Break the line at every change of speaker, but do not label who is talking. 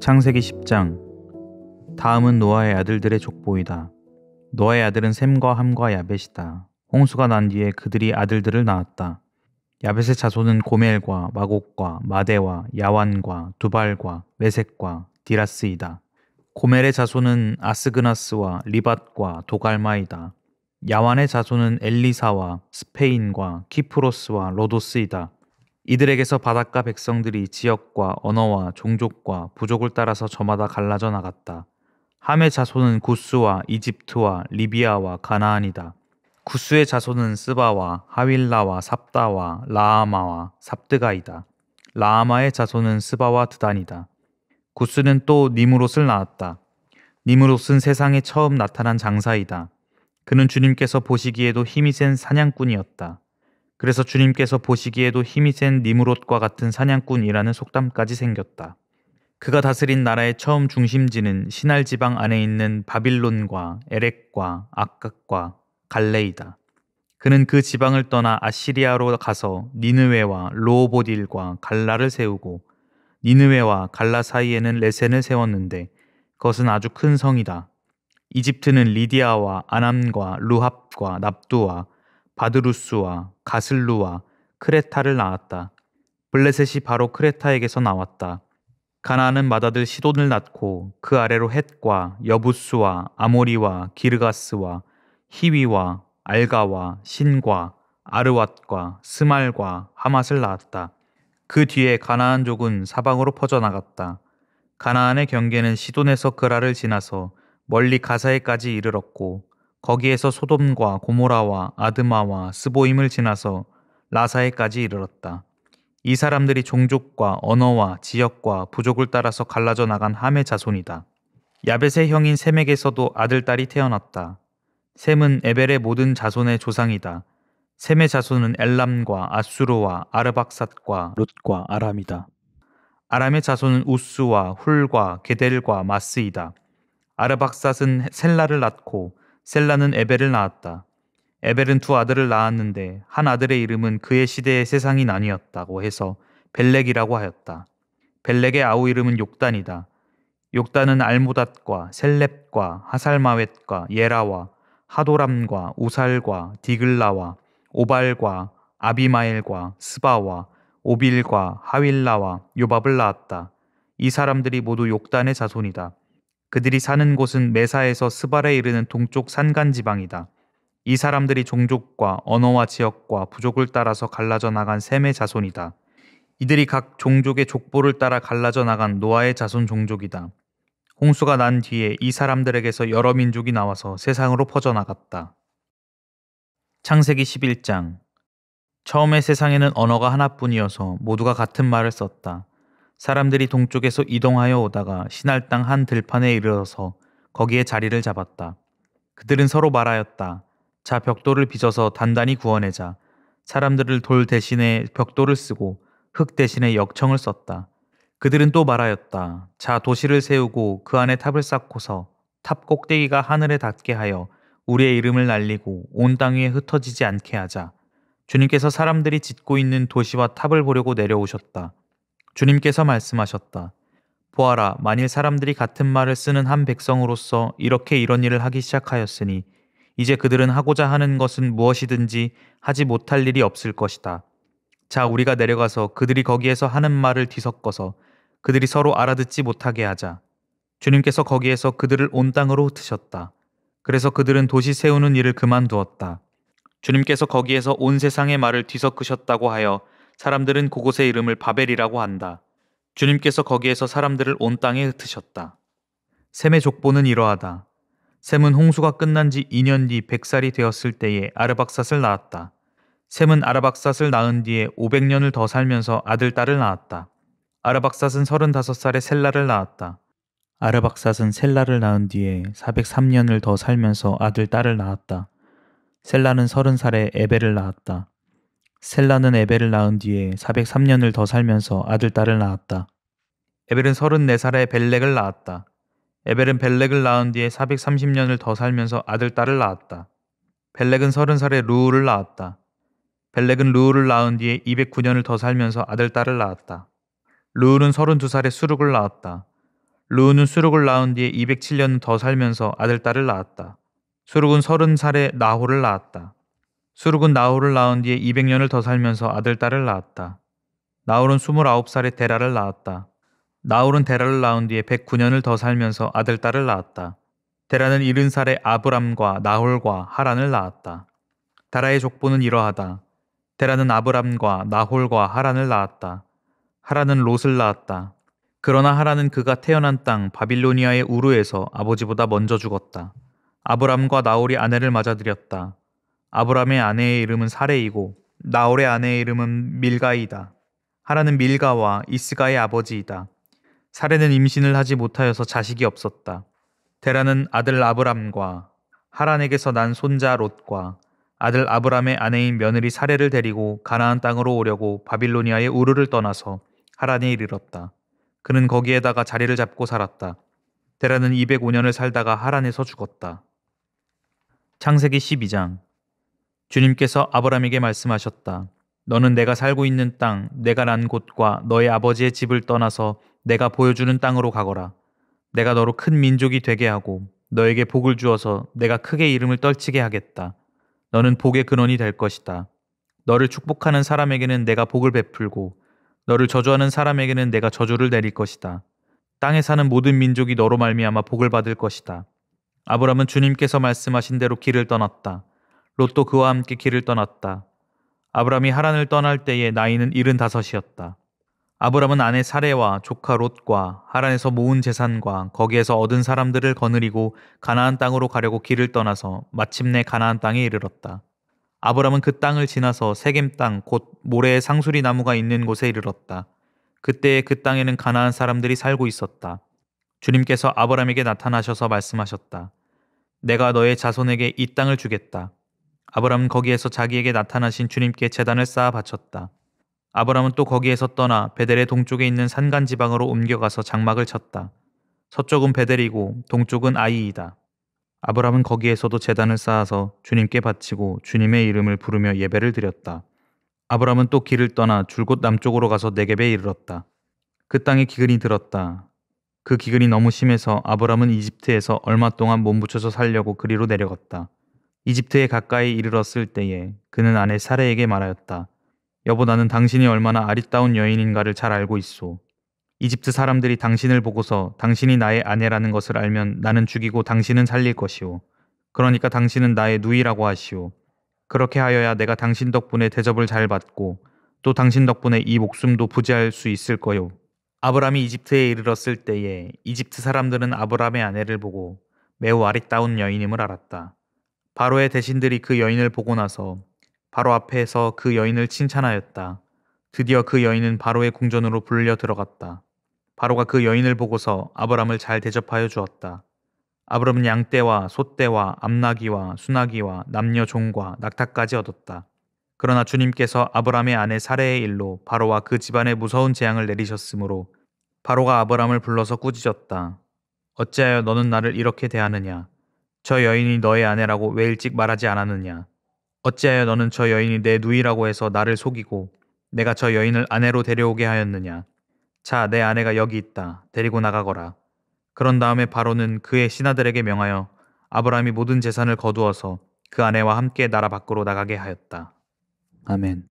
창세기 10장 다음은 노아의 아들들의 족보이다. 노아의 아들은 샘과 함과 야벳이다. 홍수가 난 뒤에 그들이 아들들을 낳았다. 야벳의 자손은 고멜과 마곡과 마대와 야완과 두발과 외색과 디라스이다. 고멜의 자손은 아스그나스와 리밧과 도갈마이다. 야완의 자손은 엘리사와 스페인과 키프로스와 로도스이다. 이들에게서 바닷가 백성들이 지역과 언어와 종족과 부족을 따라서 저마다 갈라져 나갔다. 함의 자손은 구스와 이집트와 리비아와 가나안이다. 구스의 자손은 스바와 하윌라와 삽다와 라아마와 삽드가이다. 라아마의 자손은 스바와 드단이다. 구스는 또 니무롯을 낳았다. 니무롯은 세상에 처음 나타난 장사이다. 그는 주님께서 보시기에도 힘이 센 사냥꾼이었다. 그래서 주님께서 보시기에도 힘이 센 니무롯과 같은 사냥꾼이라는 속담까지 생겼다. 그가 다스린 나라의 처음 중심지는 신할 지방 안에 있는 바빌론과 에렉과 악각과 갈레이다. 그는 그 지방을 떠나 아시리아로 가서 니느웨와 로보딜과 갈라를 세우고 니느웨와 갈라 사이에는 레센을 세웠는데 그것은 아주 큰 성이다. 이집트는 리디아와 아남과 루합과 납두와 바드루스와 가슬루와 크레타를 낳았다. 블레셋이 바로 크레타에게서 나왔다. 가나안은 마다들 시돈을 낳고 그 아래로 헷과 여부스와 아모리와 기르가스와 히위와 알가와 신과 아르왓과 스말과 하맛을 낳았다. 그 뒤에 가나안족은 사방으로 퍼져나갔다. 가나안의 경계는 시돈에서 그라를 지나서 멀리 가사에까지 이르렀고 거기에서 소돔과 고모라와 아드마와 스보임을 지나서 라사에까지 이르렀다. 이 사람들이 종족과 언어와 지역과 부족을 따라서 갈라져 나간 함의 자손이다. 야벳의 형인 셈에게서도 아들딸이 태어났다. 셈은 에벨의 모든 자손의 조상이다. 셈의 자손은 엘람과 아수르와 아르박삿과 롯과 아람이다. 아람의 자손은 우스와 훌과 게델과 마스이다. 아르박삿은 셀라를 낳고 셀라는 에벨을 낳았다. 에벨은 두 아들을 낳았는데 한 아들의 이름은 그의 시대의 세상이 아니었다고 해서 벨렉이라고 하였다. 벨렉의 아우 이름은 욕단이다. 욕단은 알모닷과 셀렙과 하살마웻과 예라와 하도람과 우살과 디글라와 오발과 아비마엘과 스바와 오빌과 하윌라와 요밥을 낳았다. 이 사람들이 모두 욕단의 자손이다. 그들이 사는 곳은 메사에서 스발에 이르는 동쪽 산간 지방이다. 이 사람들이 종족과 언어와 지역과 부족을 따라서 갈라져 나간 셈의 자손이다. 이들이 각 종족의 족보를 따라 갈라져 나간 노아의 자손 종족이다. 홍수가 난 뒤에 이 사람들에게서 여러 민족이 나와서 세상으로 퍼져나갔다. 창세기 11장 처음에 세상에는 언어가 하나뿐이어서 모두가 같은 말을 썼다. 사람들이 동쪽에서 이동하여 오다가 신할땅 한 들판에 이르러서 거기에 자리를 잡았다. 그들은 서로 말하였다. 자 벽돌을 빚어서 단단히 구워내자. 사람들을 돌 대신에 벽돌을 쓰고 흙 대신에 역청을 썼다. 그들은 또 말하였다. 자 도시를 세우고 그 안에 탑을 쌓고서 탑 꼭대기가 하늘에 닿게 하여 우리의 이름을 날리고 온땅에 흩어지지 않게 하자. 주님께서 사람들이 짓고 있는 도시와 탑을 보려고 내려오셨다. 주님께서 말씀하셨다. 보아라, 만일 사람들이 같은 말을 쓰는 한 백성으로서 이렇게 이런 일을 하기 시작하였으니 이제 그들은 하고자 하는 것은 무엇이든지 하지 못할 일이 없을 것이다. 자, 우리가 내려가서 그들이 거기에서 하는 말을 뒤섞어서 그들이 서로 알아듣지 못하게 하자. 주님께서 거기에서 그들을 온 땅으로 흩으셨다. 그래서 그들은 도시 세우는 일을 그만두었다. 주님께서 거기에서 온 세상의 말을 뒤섞으셨다고 하여 사람들은 그곳의 이름을 바벨이라고 한다. 주님께서 거기에서 사람들을 온 땅에 흩으셨다. 샘의 족보는 이러하다. 샘은 홍수가 끝난 지 2년 뒤 100살이 되었을 때에 아르박삿을 낳았다. 샘은 아르박삿을 낳은 뒤에 500년을 더 살면서 아들, 딸을 낳았다. 아르박삿은 35살에 셀라를 낳았다. 아르박삿은 셀라를 낳은 뒤에 403년을 더 살면서 아들, 딸을 낳았다. 셀라는 30살에 에벨을 낳았다. 셀라는 에벨을 낳은 뒤에 403년을 더 살면서 아들 딸을 낳았다. 에벨은 34살에 벨렉을 낳았다. 에벨은 벨렉을 낳은 뒤에 430년을 더 살면서 아들 딸을 낳았다. 벨렉은 30살에 루우를 낳았다. 벨렉은 루우를 낳은 뒤에 209년을 더 살면서 아들 딸을 낳았다. 루우는 32살에 수룩을 낳았다. 루우는 수룩을 낳은 뒤에 207년 더 살면서 아들 딸을 낳았다. 수룩은 30살에 나홀을 낳았다. 수룩은 나홀을 낳은 뒤에 200년을 더 살면서 아들 딸을 낳았다. 나홀은 29살에 데라를 낳았다. 나홀은 데라를 낳은 뒤에 109년을 더 살면서 아들 딸을 낳았다. 데라는 70살에 아브람과 나홀과 하란을 낳았다. 데라의 족보는 이러하다. 데라는 아브람과 나홀과 하란을 낳았다. 하란은 롯을 낳았다. 그러나 하란은 그가 태어난 땅 바빌로니아의 우루에서 아버지보다 먼저 죽었다. 아브람과 나홀이 아내를 맞아들였다. 아브람의 아내의 이름은 사레이고 나홀의 아내의 이름은 밀가이다. 하라는 밀가와 이스가의 아버지이다. 사레는 임신을 하지 못하여서 자식이 없었다. 데라는 아들 아브람과 하란에게서 난 손자 롯과 아들 아브람의 아내인 며느리 사레를 데리고 가나안 땅으로 오려고 바빌로니아의 우르를 떠나서 하란에 이르렀다. 그는 거기에다가 자리를 잡고 살았다. 데라는 205년을 살다가 하란에서 죽었다. 창세기 12장 주님께서 아브라함에게 말씀하셨다. 너는 내가 살고 있는 땅, 내가 난 곳과 너의 아버지의 집을 떠나서 내가 보여주는 땅으로 가거라. 내가 너로 큰 민족이 되게 하고 너에게 복을 주어서 내가 크게 이름을 떨치게 하겠다. 너는 복의 근원이 될 것이다. 너를 축복하는 사람에게는 내가 복을 베풀고 너를 저주하는 사람에게는 내가 저주를 내릴 것이다. 땅에 사는 모든 민족이 너로 말미암아 복을 받을 것이다. 아브라함은 주님께서 말씀하신 대로 길을 떠났다. 롯도 그와 함께 길을 떠났다. 아브람이 하란을 떠날 때에 나이는 75이었다. 아브람은 아내 사레와 조카 롯과 하란에서 모은 재산과 거기에서 얻은 사람들을 거느리고 가나안 땅으로 가려고 길을 떠나서 마침내 가나안 땅에 이르렀다. 아브람은 그 땅을 지나서 세겜 땅 곧 모래의 상수리 나무가 있는 곳에 이르렀다. 그때 그 땅에는 가나안 사람들이 살고 있었다. 주님께서 아브람에게 나타나셔서 말씀하셨다. 내가 너의 자손에게 이 땅을 주겠다. 아브라함은 거기에서 자기에게 나타나신 주님께 재단을 쌓아 바쳤다. 아브라함은또 거기에서 떠나 베델의 동쪽에 있는 산간 지방으로 옮겨가서 장막을 쳤다. 서쪽은 베델이고 동쪽은 아이이다. 아브라함은 거기에서도 재단을 쌓아서 주님께 바치고 주님의 이름을 부르며 예배를 드렸다. 아브라함은또 길을 떠나 줄곧 남쪽으로 가서 네겝에 이르렀다. 그 땅에 기근이 들었다. 그 기근이 너무 심해서 아브라함은 이집트에서 얼마 동안 몸붙여서 살려고 그리로 내려갔다. 이집트에 가까이 이르렀을 때에 그는 아내 사레에게 말하였다. 여보 나는 당신이 얼마나 아리따운 여인인가를 잘 알고 있소. 이집트 사람들이 당신을 보고서 당신이 나의 아내라는 것을 알면 나는 죽이고 당신은 살릴 것이오. 그러니까 당신은 나의 누이라고 하시오. 그렇게 하여야 내가 당신 덕분에 대접을 잘 받고 또 당신 덕분에 이 목숨도 부지할 수 있을 거요. 아브람이 이집트에 이르렀을 때에 이집트 사람들은 아브람의 아내를 보고 매우 아리따운 여인임을 알았다. 바로의 대신들이 그 여인을 보고 나서 바로 앞에서 그 여인을 칭찬하였다. 드디어 그 여인은 바로의 궁전으로 불려 들어갔다. 바로가 그 여인을 보고서 아브람을 잘 대접하여 주었다. 아브람은 양떼와 소떼와 암나귀와 수나귀와 남녀 종과 낙타까지 얻었다. 그러나 주님께서 아브람의 아내 사례의 일로 바로와 그 집안에 무서운 재앙을 내리셨으므로 바로가 아브람을 불러서 꾸짖었다. 어찌하여 너는 나를 이렇게 대하느냐? 저 여인이 너의 아내라고 왜 일찍 말하지 않았느냐? 어찌하여 너는 저 여인이 내 누이라고 해서 나를 속이고 내가 저 여인을 아내로 데려오게 하였느냐? 자, 내 아내가 여기 있다. 데리고 나가거라. 그런 다음에 바로는 그의 신하들에게 명하여 아브라함이 모든 재산을 거두어서 그 아내와 함께 나라 밖으로 나가게 하였다. 아멘.